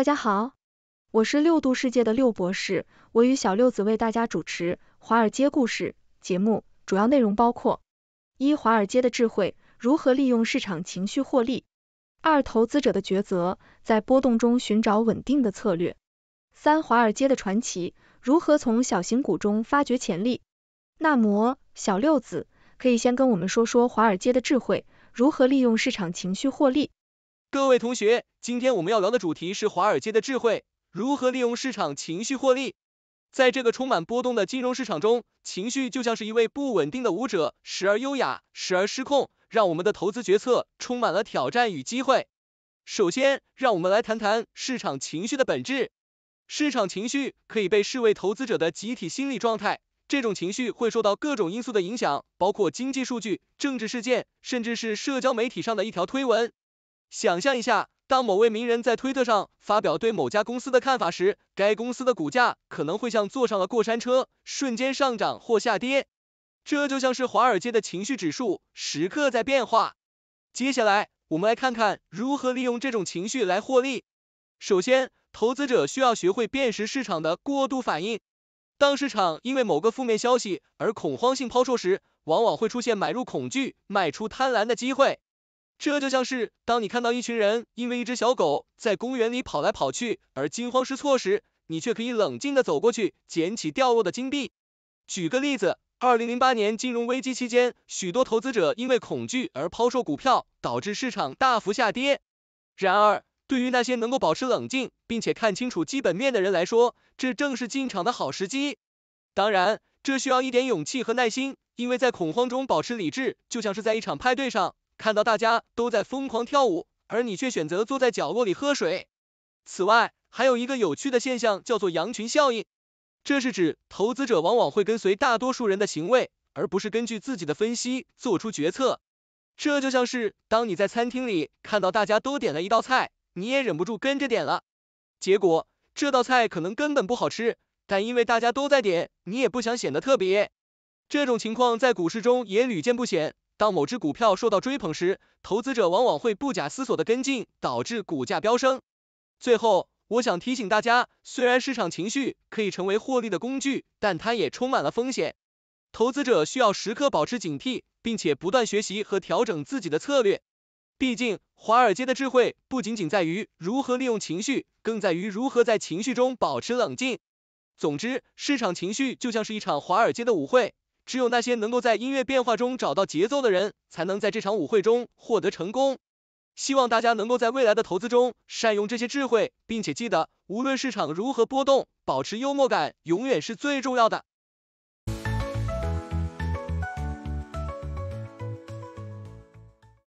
大家好，我是六度世界的六博士，我与小六子为大家主持《华尔街故事》节目，主要内容包括：一、华尔街的智慧，如何利用市场情绪获利；二、投资者的抉择，在波动中寻找稳定的策略；三、华尔街的传奇，如何从小型股中发掘潜力。那么，小六子，可以先跟我们说说华尔街的智慧，如何利用市场情绪获利？各位同学，今天我们要聊的主题是华尔街的智慧，如何利用市场情绪获利。在这个充满波动的金融市场中，情绪就像是一位不稳定的舞者，时而优雅，时而失控，让我们的投资决策充满了挑战与机会。首先，让我们来谈谈市场情绪的本质。市场情绪可以被视为投资者的集体心理状态，这种情绪会受到各种因素的影响，包括经济数据、政治事件，甚至是社交媒体上的一条推文。想象一下，当某位名人在推特上发表对某家公司的看法时，该公司的股价可能会像坐上了过山车，瞬间上涨或下跌。这就像是华尔街的情绪指数，时刻在变化。接下来，我们来看看如何利用这种情绪来获利。首先，投资者需要学会辨识市场的过度反应。当市场因为某个负面消息而恐慌性抛售时，往往会出现买入恐惧、卖出贪婪的机会。这就像是当你看到一群人因为一只小狗在公园里跑来跑去而惊慌失措时，你却可以冷静地走过去捡起掉落的金币。举个例子，二零零八年金融危机期间，许多投资者因为恐惧而抛售股票，导致市场大幅下跌。然而，对于那些能够保持冷静，并且看清楚基本面的人来说，这正是进场的好时机。当然，这需要一点勇气和耐心，因为在恐慌中保持理智，就像是在一场派对上。看到大家都在疯狂跳舞，而你却选择坐在角落里喝水。此外，还有一个有趣的现象叫做羊群效应，这是指投资者往往会跟随大多数人的行为，而不是根据自己的分析做出决策。这就像是当你在餐厅里看到大家都点了一道菜，你也忍不住跟着点了，结果这道菜可能根本不好吃，但因为大家都在点，你也不想显得特别。这种情况在股市中也屡见不鲜。当某只股票受到追捧时，投资者往往会不假思索的跟进，导致股价飙升。最后，我想提醒大家，虽然市场情绪可以成为获利的工具，但它也充满了风险。投资者需要时刻保持警惕，并且不断学习和调整自己的策略。毕竟，华尔街的智慧不仅仅在于如何利用情绪，更在于如何在情绪中保持冷静。总之，市场情绪就像是一场华尔街的舞会。只有那些能够在音乐变化中找到节奏的人，才能在这场舞会中获得成功。希望大家能够在未来的投资中善用这些智慧，并且记得，无论市场如何波动，保持幽默感永远是最重要的。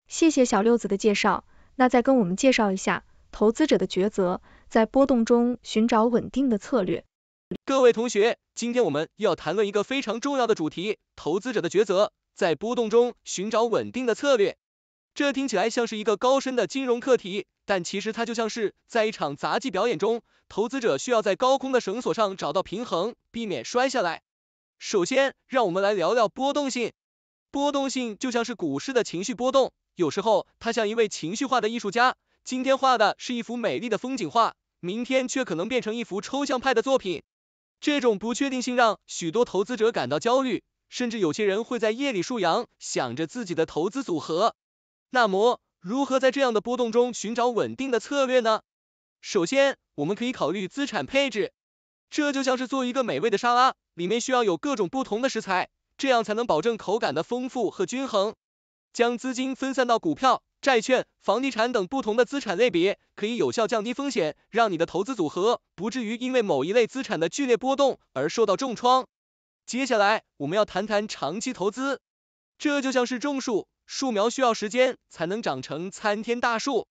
谢谢小六子的介绍，那再跟我们介绍一下投资者的抉择，在波动中寻找稳定的策略。各位同学，今天我们要谈论一个非常重要的主题，投资者的抉择，在波动中寻找稳定的策略。这听起来像是一个高深的金融课题，但其实它就像是在一场杂技表演中，投资者需要在高空的绳索上找到平衡，避免摔下来。首先，让我们来聊聊波动性。波动性就像是股市的情绪波动，有时候它像一位情绪化的艺术家，今天画的是一幅美丽的风景画，明天却可能变成一幅抽象派的作品。这种不确定性让许多投资者感到焦虑，甚至有些人会在夜里数羊，想着自己的投资组合。那么，如何在这样的波动中寻找稳定的策略呢？首先，我们可以考虑资产配置，这就像是做一个美味的沙拉，里面需要有各种不同的食材，这样才能保证口感的丰富和均衡。将资金分散到股票。债券、房地产等不同的资产类别，可以有效降低风险，让你的投资组合不至于因为某一类资产的剧烈波动而受到重创。接下来，我们要谈谈长期投资，这就像是种树，树苗需要时间才能长成参天大树。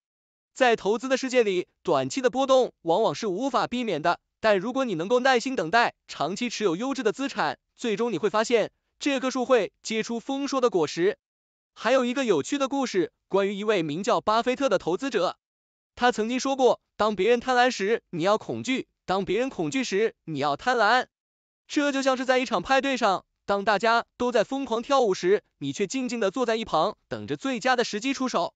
在投资的世界里，短期的波动往往是无法避免的，但如果你能够耐心等待，长期持有优质的资产，最终你会发现，这棵树会结出丰硕的果实。还有一个有趣的故事，关于一位名叫巴菲特的投资者。他曾经说过，当别人贪婪时，你要恐惧；当别人恐惧时，你要贪婪。这就像是在一场派对上，当大家都在疯狂跳舞时，你却静静的坐在一旁，等着最佳的时机出手。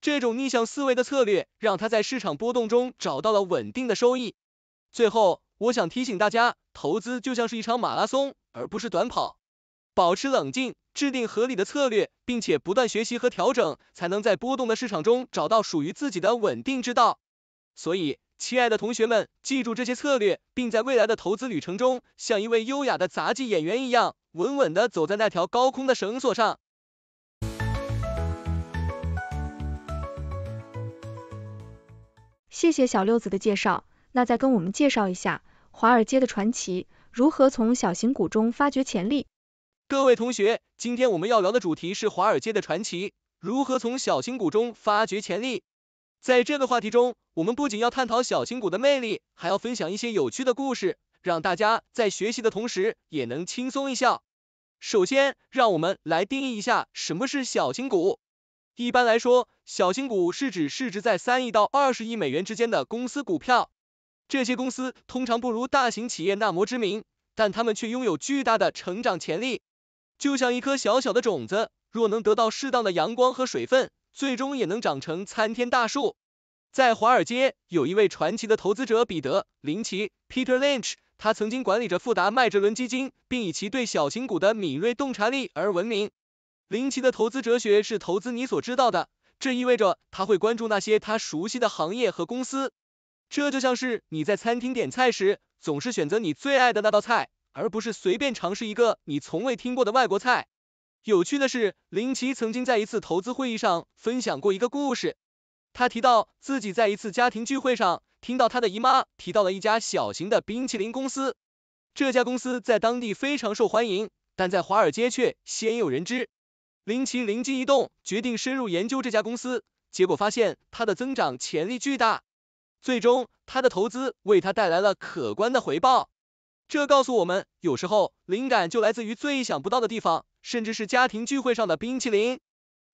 这种逆向思维的策略，让他在市场波动中找到了稳定的收益。最后，我想提醒大家，投资就像是一场马拉松，而不是短跑。保持冷静，制定合理的策略，并且不断学习和调整，才能在波动的市场中找到属于自己的稳定之道。所以，亲爱的同学们，记住这些策略，并在未来的投资旅程中，像一位优雅的杂技演员一样，稳稳的走在那条高空的绳索上。谢谢小六子的介绍，那再跟我们介绍一下华尔街的传奇，如何从小型股中发掘潜力。各位同学，今天我们要聊的主题是华尔街的传奇，如何从小型股中发掘潜力。在这个话题中，我们不仅要探讨小型股的魅力，还要分享一些有趣的故事，让大家在学习的同时也能轻松一笑。首先，让我们来定义一下什么是小型股。一般来说，小型股是指市值在三亿到二十亿美元之间的公司股票。这些公司通常不如大型企业那么知名，但他们却拥有巨大的成长潜力。就像一颗小小的种子，若能得到适当的阳光和水分，最终也能长成参天大树。在华尔街，有一位传奇的投资者彼得林奇 （Peter Lynch），他曾经管理着富达麦哲伦基金，并以其对小型股的敏锐洞察力而闻名。林奇的投资哲学是投资你所知道的，这意味着他会关注那些他熟悉的行业和公司。这就像是你在餐厅点菜时，总是选择你最爱的那道菜。而不是随便尝试一个你从未听过的外国菜。有趣的是，林奇曾经在一次投资会议上分享过一个故事。他提到自己在一次家庭聚会上，听到他的姨妈提到了一家小型的冰淇淋公司。这家公司在当地非常受欢迎，但在华尔街却鲜有人知。林奇灵机一动，决定深入研究这家公司，结果发现它的增长潜力巨大。最终，他的投资为他带来了可观的回报。这告诉我们，有时候灵感就来自于最意想不到的地方，甚至是家庭聚会上的冰淇淋。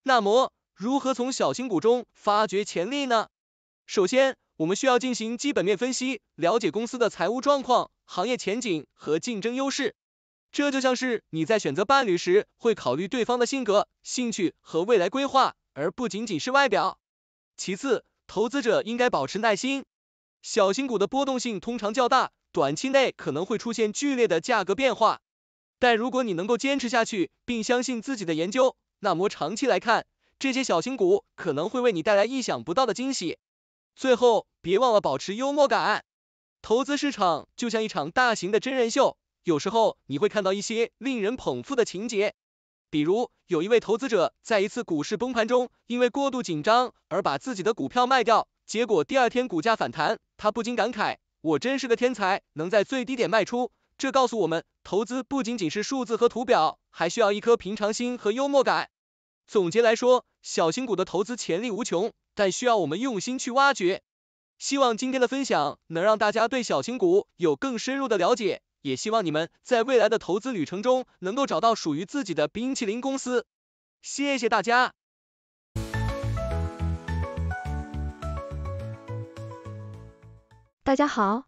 那么，如何从小型股中发掘潜力呢？首先，我们需要进行基本面分析，了解公司的财务状况、行业前景和竞争优势。这就像是你在选择伴侣时，会考虑对方的性格、兴趣和未来规划，而不仅仅是外表。其次，投资者应该保持耐心。小新股的波动性通常较大，短期内可能会出现剧烈的价格变化。但如果你能够坚持下去，并相信自己的研究，那么长期来看，这些小新股可能会为你带来意想不到的惊喜。最后，别忘了保持幽默感。投资市场就像一场大型的真人秀，有时候你会看到一些令人捧腹的情节，比如有一位投资者在一次股市崩盘中，因为过度紧张而把自己的股票卖掉。结果第二天股价反弹，他不禁感慨：“我真是个天才，能在最低点卖出。”这告诉我们，投资不仅仅是数字和图表，还需要一颗平常心和幽默感。总结来说，小型股的投资潜力无穷，但需要我们用心去挖掘。希望今天的分享能让大家对小型股有更深入的了解，也希望你们在未来的投资旅程中能够找到属于自己的冰淇淋公司。谢谢大家。大家好，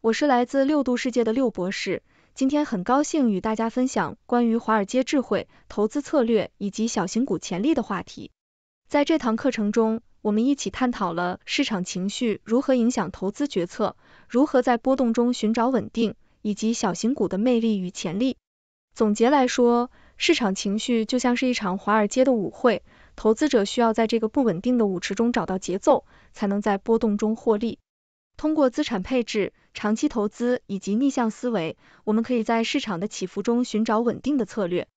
我是来自六度世界的六博士。今天很高兴与大家分享关于华尔街智慧、投资策略以及小型股潜力的话题。在这堂课程中，我们一起探讨了市场情绪如何影响投资决策，如何在波动中寻找稳定，以及小型股的魅力与潜力。总结来说，市场情绪就像是一场华尔街的舞会，投资者需要在这个不稳定的舞池中找到节奏，才能在波动中获利。通过资产配置、长期投资以及逆向思维，我们可以在市场的起伏中寻找稳定的策略。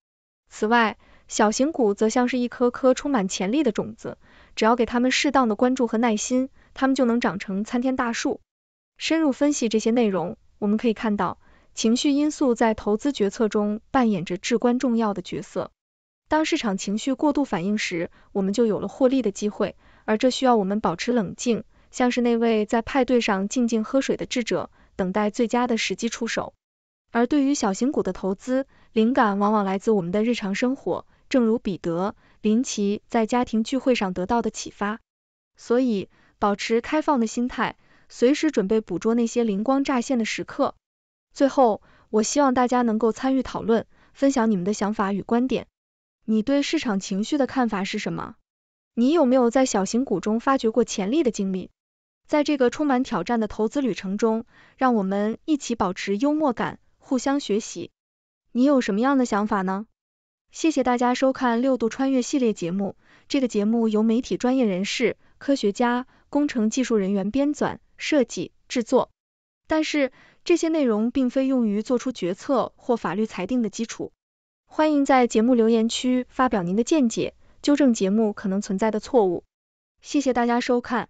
此外，小型股则像是一颗颗充满潜力的种子，只要给他们适当的关注和耐心，它们就能长成参天大树。深入分析这些内容，我们可以看到，情绪因素在投资决策中扮演着至关重要的角色。当市场情绪过度反应时，我们就有了获利的机会，而这需要我们保持冷静。像是那位在派对上静静喝水的智者，等待最佳的时机出手。而对于小型股的投资，灵感往往来自我们的日常生活，正如彼得·林奇在家庭聚会上得到的启发。所以，保持开放的心态，随时准备捕捉那些灵光乍现的时刻。最后，我希望大家能够参与讨论，分享你们的想法与观点。你对市场情绪的看法是什么？你有没有在小型股中发掘过潜力的经历？在这个充满挑战的投资旅程中，让我们一起保持幽默感，互相学习。你有什么样的想法呢？谢谢大家收看《六度穿越》系列节目。这个节目由媒体专业人士、科学家、工程技术人员编纂、设计、制作，但是这些内容并非用于做出决策或法律裁定的基础。欢迎在节目留言区发表您的见解，纠正节目可能存在的错误。谢谢大家收看。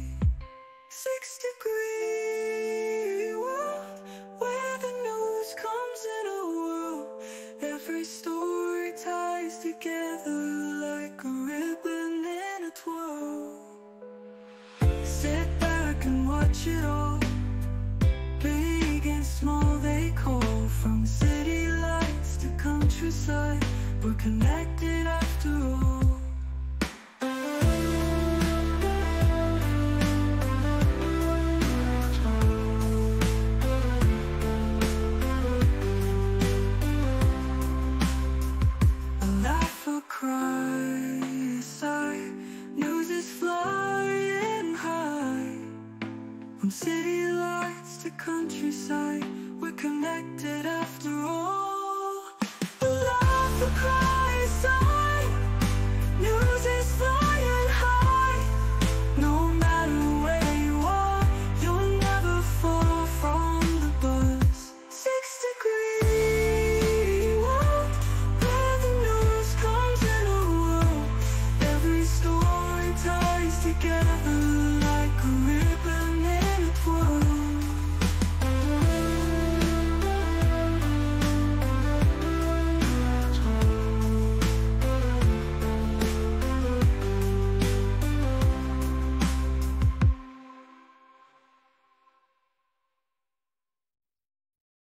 the countryside We're connected after all The love for cry, I News is flying high No matter where you are You'll never fall from the bus Six degree world Where the news comes in a world Every story ties together